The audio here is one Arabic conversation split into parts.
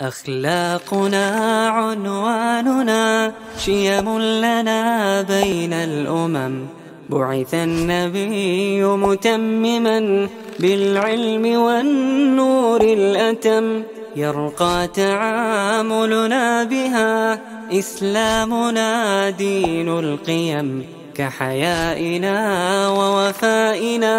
أخلاقنا عنواننا شيم لنا بين الأمم بعث النبي متمما بالعلم والنور الأتم يرقى تعاملنا بها إسلامنا دين القيم كحيائنا ووفائنا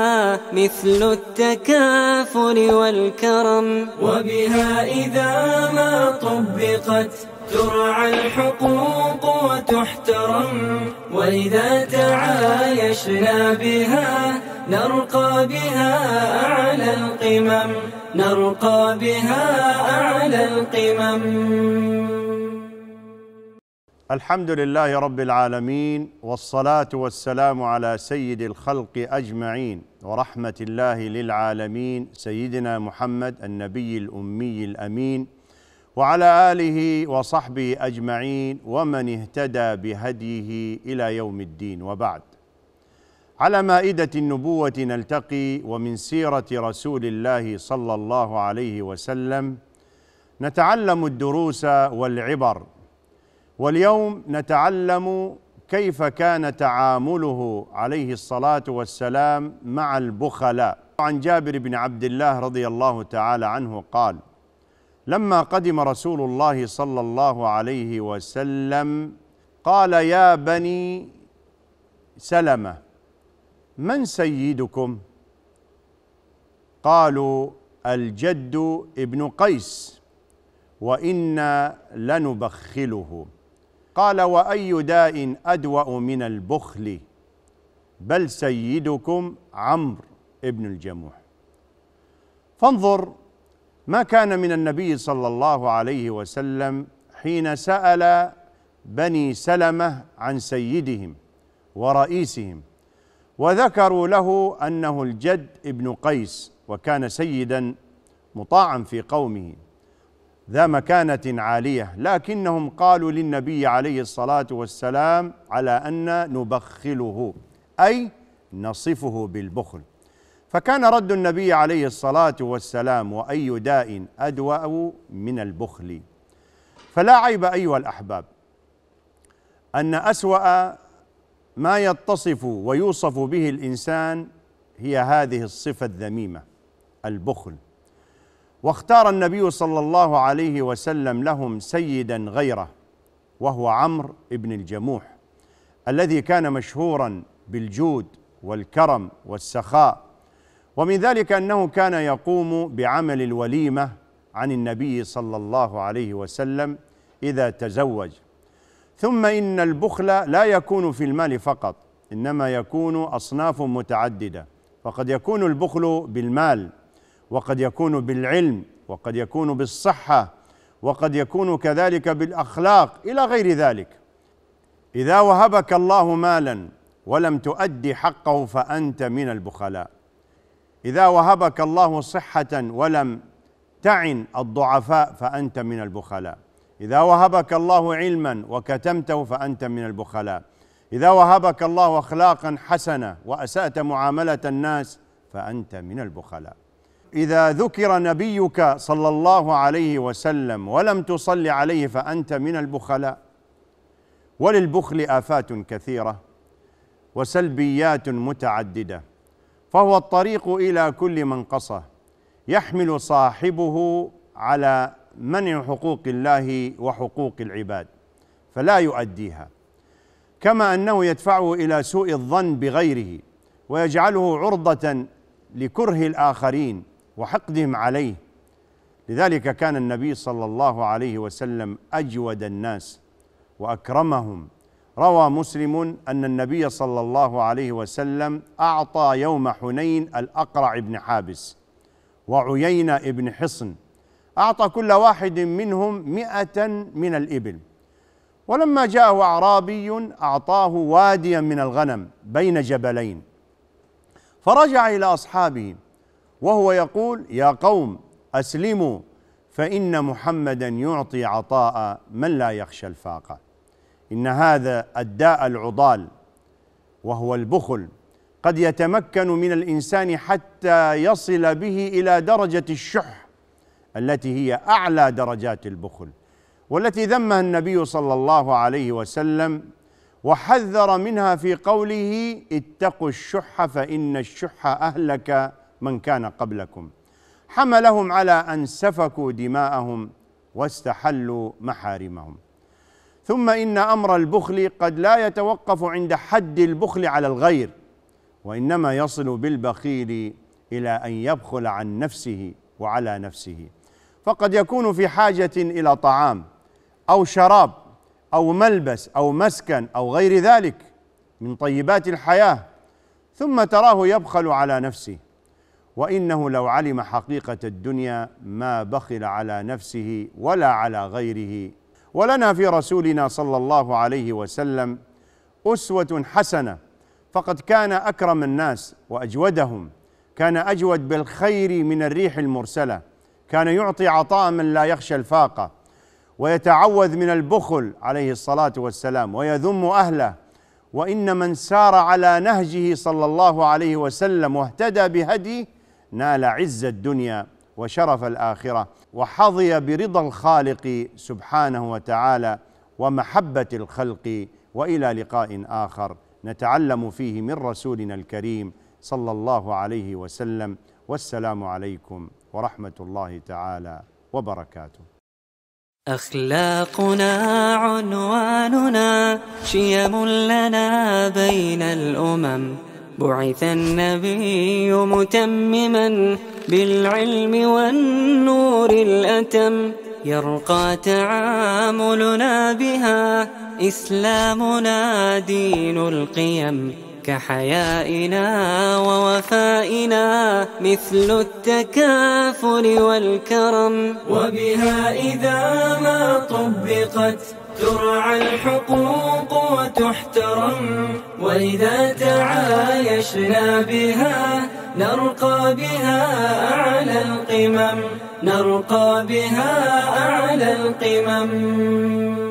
مثل التكافل والكرم وبها إذا ما طبقت ترعى الحقوق وتحترم وإذا تعايشنا بها نرقى بها أعلى القمم نرقى بها أعلى القمم الحمد لله رب العالمين والصلاه والسلام على سيد الخلق اجمعين ورحمه الله للعالمين سيدنا محمد النبي الامي الامين وعلى اله وصحبه اجمعين ومن اهتدى بهديه الى يوم الدين وبعد على مائده النبوه نلتقي ومن سيره رسول الله صلى الله عليه وسلم نتعلم الدروس والعبر واليوم نتعلم كيف كان تعامله عليه الصلاة والسلام مع البخلاء عن جابر بن عبد الله رضي الله تعالى عنه قال لما قدم رسول الله صلى الله عليه وسلم قال يا بني سلمة من سيدكم قالوا الجد ابن قيس وإنا لنبخله قال وأي داء أدوأ من البخل بل سيدكم عمرو ابن الجموح فانظر ما كان من النبي صلى الله عليه وسلم حين سأل بني سلمة عن سيدهم ورئيسهم وذكروا له أنه الجد ابن قيس وكان سيدا مطاعا في قومه ذا مكانة عالية لكنهم قالوا للنبي عليه الصلاة والسلام على أن نبخله أي نصفه بالبخل فكان رد النبي عليه الصلاة والسلام وأي داء أدوأ من البخل فلا عيب أيها الأحباب أن أسوأ ما يتصف ويوصف به الإنسان هي هذه الصفة الذميمة البخل واختار النبي صلى الله عليه وسلم لهم سيدا غيره وهو عمرو بن الجموح الذي كان مشهورا بالجود والكرم والسخاء ومن ذلك انه كان يقوم بعمل الوليمه عن النبي صلى الله عليه وسلم اذا تزوج ثم ان البخل لا يكون في المال فقط انما يكون اصناف متعدده فقد يكون البخل بالمال وقد يكون بالعلم وقد يكون بالصحة وقد يكون كذلك بالأخلاق إلى غير ذلك إذا وهبك الله مالا ولم تؤدي حقه فأنت من البخلاء إذا وهبك الله صحة ولم تعن الضعفاء فأنت من البخلاء إذا وهبك الله علما وكتمته فأنت من البخلاء إذا وهبك الله أخلاقا حسنة وأسأت معاملة الناس فأنت من البخلاء إذا ذكر نبيك صلى الله عليه وسلم ولم تصل عليه فأنت من البخلاء وللبخل آفات كثيرة وسلبيات متعددة فهو الطريق إلى كل منقصة يحمل صاحبه على منع حقوق الله وحقوق العباد فلا يؤديها كما أنه يدفعه إلى سوء الظن بغيره ويجعله عرضة لكره الآخرين وحقدهم عليه لذلك كان النبي صلى الله عليه وسلم اجود الناس واكرمهم روى مسلم ان النبي صلى الله عليه وسلم اعطى يوم حنين الاقرع بن حابس وعيينه بن حصن اعطى كل واحد منهم مئة من الابل ولما جاءه اعرابي اعطاه واديا من الغنم بين جبلين فرجع الى اصحابه وهو يقول يا قوم اسلموا فان محمدا يعطي عطاء من لا يخشى الفاقه ان هذا الداء العضال وهو البخل قد يتمكن من الانسان حتى يصل به الى درجه الشح التي هي اعلى درجات البخل والتي ذمها النبي صلى الله عليه وسلم وحذر منها في قوله اتقوا الشح فان الشح اهلك من كان قبلكم حملهم على ان سفكوا دماءهم واستحلوا محارمهم ثم ان امر البخل قد لا يتوقف عند حد البخل على الغير وانما يصل بالبخيل الى ان يبخل عن نفسه وعلى نفسه فقد يكون في حاجه الى طعام او شراب او ملبس او مسكن او غير ذلك من طيبات الحياه ثم تراه يبخل على نفسه وانه لو علم حقيقه الدنيا ما بخل على نفسه ولا على غيره ولنا في رسولنا صلى الله عليه وسلم اسوه حسنه فقد كان اكرم الناس واجودهم كان اجود بالخير من الريح المرسله كان يعطي عطاء من لا يخشى الفاقه ويتعوذ من البخل عليه الصلاه والسلام ويذم اهله وان من سار على نهجه صلى الله عليه وسلم واهتدى بهديه نال عز الدنيا وشرف الاخره وحظي برضا الخالق سبحانه وتعالى ومحبه الخلق والى لقاء اخر نتعلم فيه من رسولنا الكريم صلى الله عليه وسلم والسلام عليكم ورحمه الله تعالى وبركاته اخلاقنا عنواننا شيم لنا بين الامم بعث النبي متمما بالعلم والنور الأتم يرقى تعاملنا بها إسلامنا دين القيم كحيائنا ووفائنا مثل التكافل والكرم وبها إذا ما طبقت ترعى الحقوق وتحترم وإذا تعايشنا بها نرقى بها أعلى القمم نرقى بها أعلى القمم